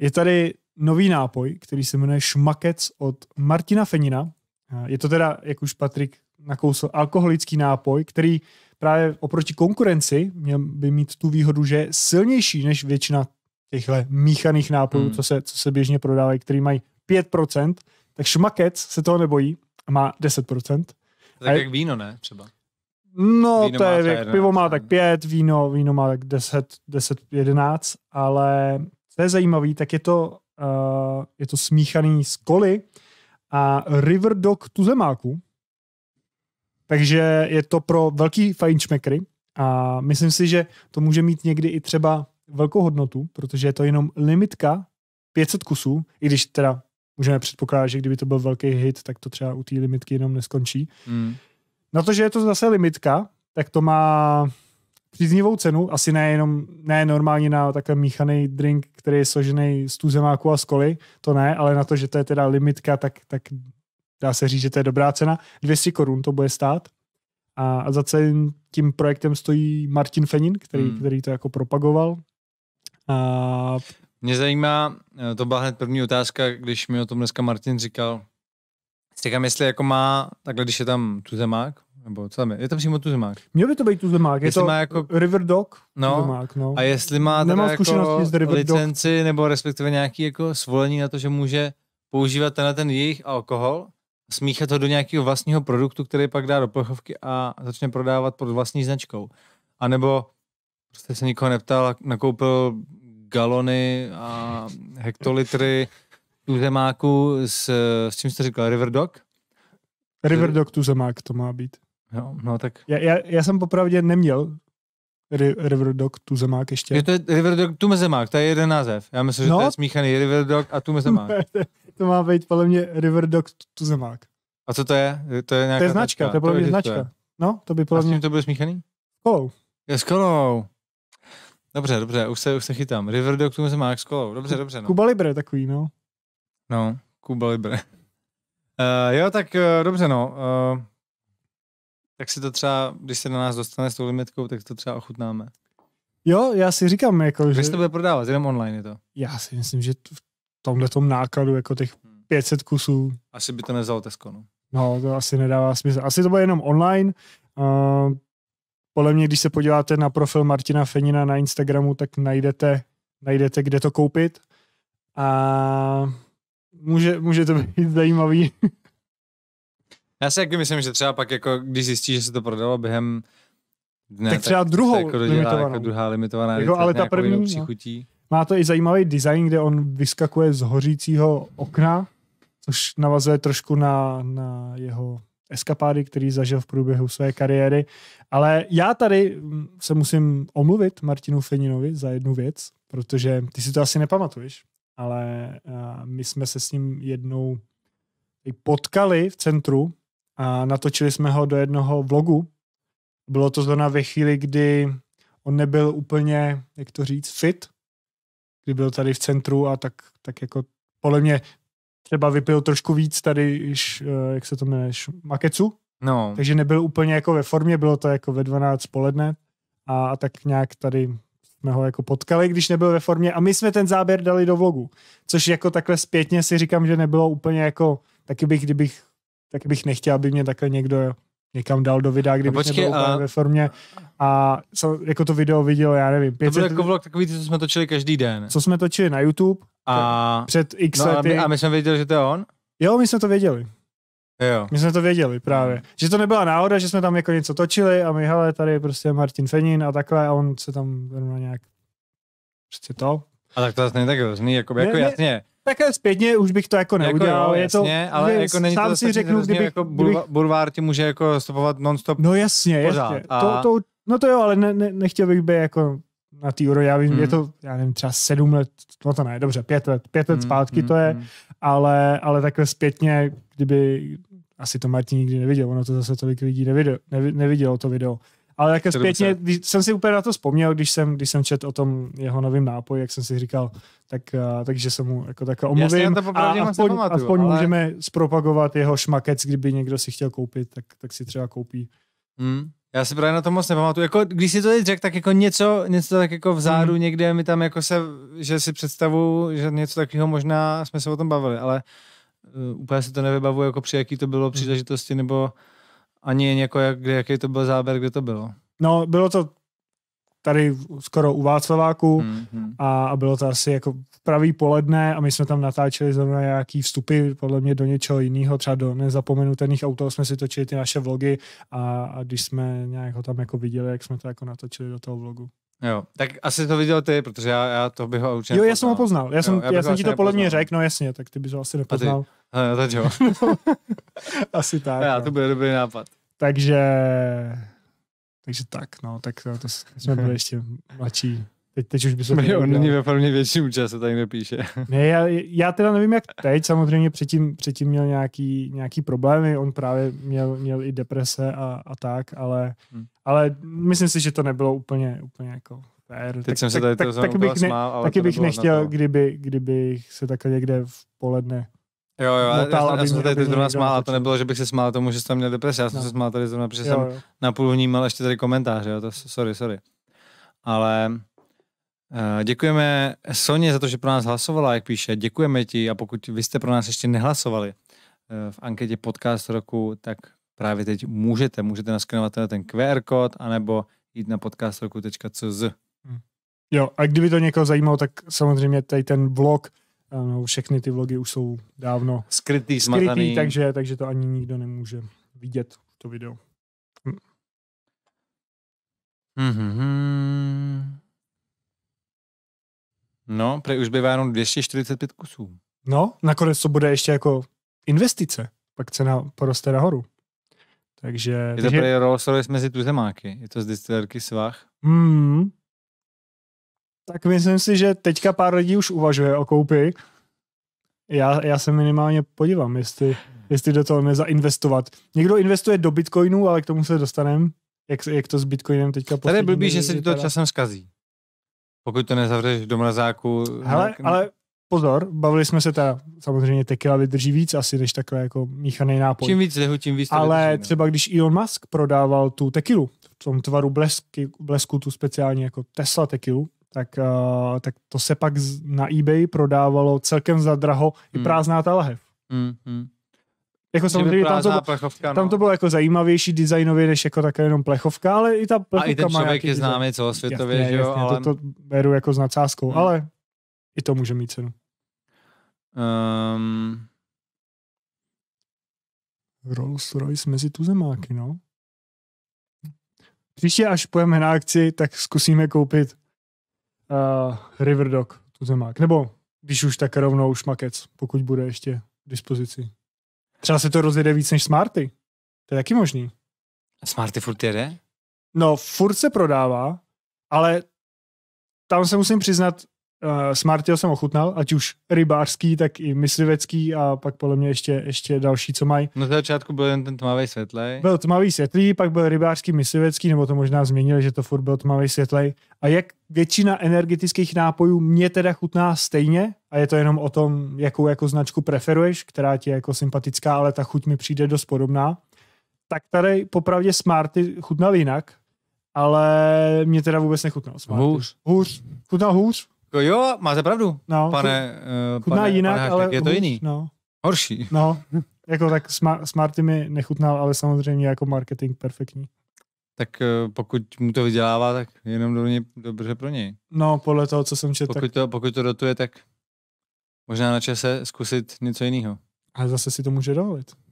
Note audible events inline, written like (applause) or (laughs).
Je tady nový nápoj, který se jmenuje Šmakec od Martina Fenina. Je to teda, jak už Patrik nakousl, alkoholický nápoj, který právě oproti konkurenci měl by mít tu výhodu, že je silnější než většina těchto míchaných nápojů, hmm. co, se, co se běžně prodávají, který mají 5%, tak šmakec se toho nebojí a má 10%. Tak je, jak víno, ne? Třeba. No, víno to je, jak pivo má tak 5, no. víno, víno má tak 10, 10, 11, ale co je zajímavé, tak je to, uh, je to smíchaný s koli a River Dog tuzemáku. Takže je to pro velký fajnšmekry a myslím si, že to může mít někdy i třeba velkou hodnotu, protože je to jenom limitka 500 kusů, i když teda můžeme předpokládat, že kdyby to byl velký hit, tak to třeba u té limitky jenom neskončí. Mm. Na to, že je to zase limitka, tak to má příznivou cenu, asi nejenom, ne normálně na takhle míchaný drink, který je složený z tuzemáku a z to ne, ale na to, že to je teda limitka, tak, tak dá se říct, že to je dobrá cena. 200 korun to bude stát. A, a za celým tím projektem stojí Martin Fenin, který, hmm. který to jako propagoval. A... Mě zajímá, eh, to byla hned první otázka, když mi o tom dneska Martin říkal. Říkám, jestli jako má, takhle když je tam tuzemák, nebo co tam je? Je to přímo tuzemák. Měl by to být tuzemák. Je jestli to má jako... River Dog? No. Tuzemák, no. A jestli má Nemám jako z River licenci Dog. nebo respektive nějaký jako svolení na to, že může používat tenhle ten jejich alkohol, smíchat ho do nějakého vlastního produktu, který pak dá do plechovky a začne prodávat pod vlastní značkou. A nebo prostě se nikoho neptal, nakoupil galony a hektolitry tuzemáku s, s čím jste říkal, Riverdog? Riverdog tuzemak to má být. Jo, no tak. Já, já, já jsem popravdě neměl Riverdog tu zemák ještě. Je to River Dog tu zemák, to je jeden název. Já myslím, no. že to no. je smíchaný Dog a tu zemák. (laughs) to má být podle mě Riverdog tu zemák. A co to je? To je, nějaká to je značka, tačka. to je podle mě to značka. To No, to by podle a mě... s tím to bude smíchaný? Kolou. Je s kolou. Dobře, dobře, už se, už se chytám. Riverdog tu zemák s kolou, dobře, dobře. No. Kuba Libre takový, no. No, Kuba Libre. Uh, (laughs) jo, tak uh, dobře, no. Uh, tak si to třeba, když se na nás dostane s tou limitkou, tak to třeba ochutnáme. Jo, já si říkám, jako, když že... Když to bude prodávat, jenom online je to. Já si myslím, že v tomhle tom nákladu, jako těch 500 hmm. kusů... Asi by to nezalo Tesco, no. No, to asi nedává smysl. Asi to bude jenom online. Uh, podle mě, když se podíváte na profil Martina Fenina na Instagramu, tak najdete, najdete kde to koupit. A může, může to být zajímavý. (laughs) Já si taky myslím, že třeba pak, jako, když zjistí, že se to prodalo během dne, tak třeba tak druhou jako dodělá, jako limitovanou. Jako druhá limitovaná jako, ale ta první no. přichutí. Má to i zajímavý design, kde on vyskakuje z hořícího okna, což navazuje trošku na, na jeho eskapády, který zažil v průběhu své kariéry. Ale já tady mm, se musím omluvit Martinu Feninovi za jednu věc, protože ty si to asi nepamatuješ, ale eh, my jsme se s ním jednou potkali v centru a natočili jsme ho do jednoho vlogu. Bylo to zrovna ve chvíli, kdy on nebyl úplně, jak to říct, fit, kdy byl tady v centru a tak, tak jako podle mě třeba vypil trošku víc tady, eh, jak se to jmenuje, makecu. No. Takže nebyl úplně jako ve formě, bylo to jako ve 12 poledne a, a tak nějak tady jsme ho jako potkali, když nebyl ve formě a my jsme ten záběr dali do vlogu, což jako takhle zpětně si říkám, že nebylo úplně jako, taky bych, kdybych tak bych nechtěl, aby mě takhle někdo někam dal do videa, kdybych no počkej, nebyl a... ve formě. A jako to video viděl, já nevím. 500... To byl jako vlog takový, co jsme točili každý den. Co jsme točili na YouTube a... před x no, lety. A my, a my jsme věděli, že to je on? Jo, my jsme to věděli. Jo. My jsme to věděli právě. Hmm. Že to nebyla náhoda, že jsme tam jako něco točili a my, hele, tady prostě Martin Fenin a takhle a on se tam nějak prostě to. A tak to zase není tak hrozný, jako, jako ne, jasně. Ne tak zpětně už bych to jako, jako neudělal. Jako jo, jasně, je to, ale je, jako není sám to si řeknu, kdyby, jako bulva, kdybych... Bulvár ti může jako stopovat non-stop No jasně, pořád. jasně. A... To, to, no to jo, ale ne, ne, nechtěl bych být jako na té úrovni, já vím, mm. je hmm. to, já nevím, třeba sedm let, no to ne, dobře, pět let, pět let mm, zpátky mm, to je, mm. ale, ale takhle zpětně, kdyby, asi to Martin nikdy neviděl, ono to zase tolik lidí nevidělo, nevidělo to video, ale jako, jako zpětně, když jsem si úplně na to vzpomněl, když jsem, když jsem četl o tom jeho novém nápoji, jak jsem si říkal, tak, uh, takže se mu jako tak omluvím. Jasně, to a aspoň, pamatuju, aspoň ale... můžeme zpropagovat jeho šmakec, kdyby někdo si chtěl koupit, tak, tak si třeba koupí. Hmm. Já si právě na to moc nepamatuju. Jako, když si to teď řekl, tak jako něco, něco tak jako vzadu hmm. někde mi tam jako se, že si představu, že něco takového možná jsme se o tom bavili, ale uh, úplně si to nevybavuju, jako při jaký to bylo hmm. příležitosti, nebo ani jako jak, jaký to byl záběr, kde to bylo. No, bylo to tady skoro u Václaváku mm-hmm. a, a bylo to asi jako pravý poledne a my jsme tam natáčeli zrovna nějaký vstupy podle mě do něčeho jiného, třeba do nezapomenutelných autor jsme si točili ty naše vlogy a, a když jsme nějak ho tam jako viděli, jak jsme to jako natočili do toho vlogu. Jo, tak asi to viděl ty, protože já, já to bych ho určitě Jo, já jsem ho poznal. Já jsem, jo, já, já jsem ti to podle mě řekl, no jasně, tak ty bys ho asi nepoznal. A ty, no jo. (laughs) (laughs) asi tak. Já, no. to byl dobrý nápad. Takže, takže tak, no, tak to, to jsme byli ještě mladší Teď, teď už by se to On není ve formě větším čase, tady nepíše. (laughs) ne, já, já teda nevím, jak teď, samozřejmě předtím, předtím měl nějaký, nějaký problémy, on právě měl, měl i deprese a, a tak, ale, hmm. ale myslím si, že to nebylo úplně, úplně jako fér. Teď tak, jsem se tady tak, tak, tak bych, smál, ale taky bych nechtěl, kdyby, kdyby se takhle někde v poledne Jo, jo, motál, já, já, já jsem tady, tady zrovna smál, a to nebylo, že bych se smál tomu, že jsem měl depresi, já jsem no. se smál tady zrovna, protože jo, jo. jsem napůl vnímal ještě tady komentáře, jo, to, sorry, sorry. Ale Eh, děkujeme Soně za to, že pro nás hlasovala, jak píše. Děkujeme ti a pokud vy jste pro nás ještě nehlasovali eh, v anketě podcast roku, tak právě teď můžete. Můžete naskenovat ten QR kód anebo jít na podcastroku.cz. Hmm. Jo, a kdyby to někoho zajímalo, tak samozřejmě tady ten vlog, eh, no, všechny ty vlogy už jsou dávno skrytý, skrytý smataný. takže, takže to ani nikdo nemůže vidět, to video. Mm-hmm. No, pre už bývá jenom 245 kusů. No, nakonec to bude ještě jako investice, pak cena poroste nahoru. Takže... Je to takže... Rolls Royce mezi tuzemáky, je to z distillerky Svach. Hmm. Tak myslím si, že teďka pár lidí už uvažuje o koupi. Já, já se minimálně podívám, jestli, jestli do toho nezainvestovat. Někdo investuje do bitcoinu, ale k tomu se dostaneme. Jak, jak to s bitcoinem teďka Tady blbý, že se ti to časem zkazí. Pokud to nezavřeš do mrazáku... Hele, nějak... ale pozor, bavili jsme se ta, samozřejmě tequila vydrží víc asi, než takhle jako míchaný nápoj. Čím víc lehu, tím víc to Ale vydrží, no. třeba když Elon Musk prodával tu tekilu, v tom tvaru blesky, blesku tu speciální jako Tesla tekilu, tak, uh, tak to se pak na eBay prodávalo celkem za draho mm. i hmm. prázdná ta lahev. Mm, mm. Jako samozřejmě tam to, plechovka, no. tam to bylo jako zajímavější designově, než jako také jenom plechovka, ale i ta plechovka A i ten člověk je známý celosvětově, jasně, že jo? Jasně, ale... to, to beru jako s nadsázkou, hmm. ale i to může mít cenu. Um... Ehm. Rolls Royce mezi tuzemáky, no. Příště, až pojeme na akci, tak zkusíme koupit uh, eh, Riverdog tuzemák. Nebo když už tak rovnou šmakec, pokud bude ještě k dispozici. Třeba se to rozjede víc než Smarty. To je taky možný. Smarty furt jede? No, furt se prodává, ale tam se musím přiznat, uh, eh, Smarty jsem ochutnal, ať už rybářský, tak i myslivecký a pak podle mě ještě, ještě další, co mají. Na začátku byl jen ten tmavý světlej. Byl tmavý světlý, pak byl rybářský, myslivecký, nebo to možná změnili, že to furt byl tmavý světlej. A jak většina energetických nápojů mě teda chutná stejně, a je to jenom o tom, jakou jako značku preferuješ, která ti je jako sympatická, ale ta chuť mi přijde dost podobná. Tak tady popravdě Smarty chutnal jinak, ale mě teda vůbec nechutnal Smarty. Hůř. Hůř. Chutnal hůř? Jo, máte pravdu, no, pane, chutná, eh, chutná pane, jinak, pane ale je to hůř, jiný. No. Horší. No, jako tak Smarty mi nechutnal, ale samozřejmě jako marketing perfektní tak eh, pokud mu to vydělává, tak jenom do něj, dobře pro něj. No, podle toho, co jsem četl. Pokud, tak... to, pokud to dotuje, tak Možná na čase zkusit něco jiného. Ale zase si to může dovolit.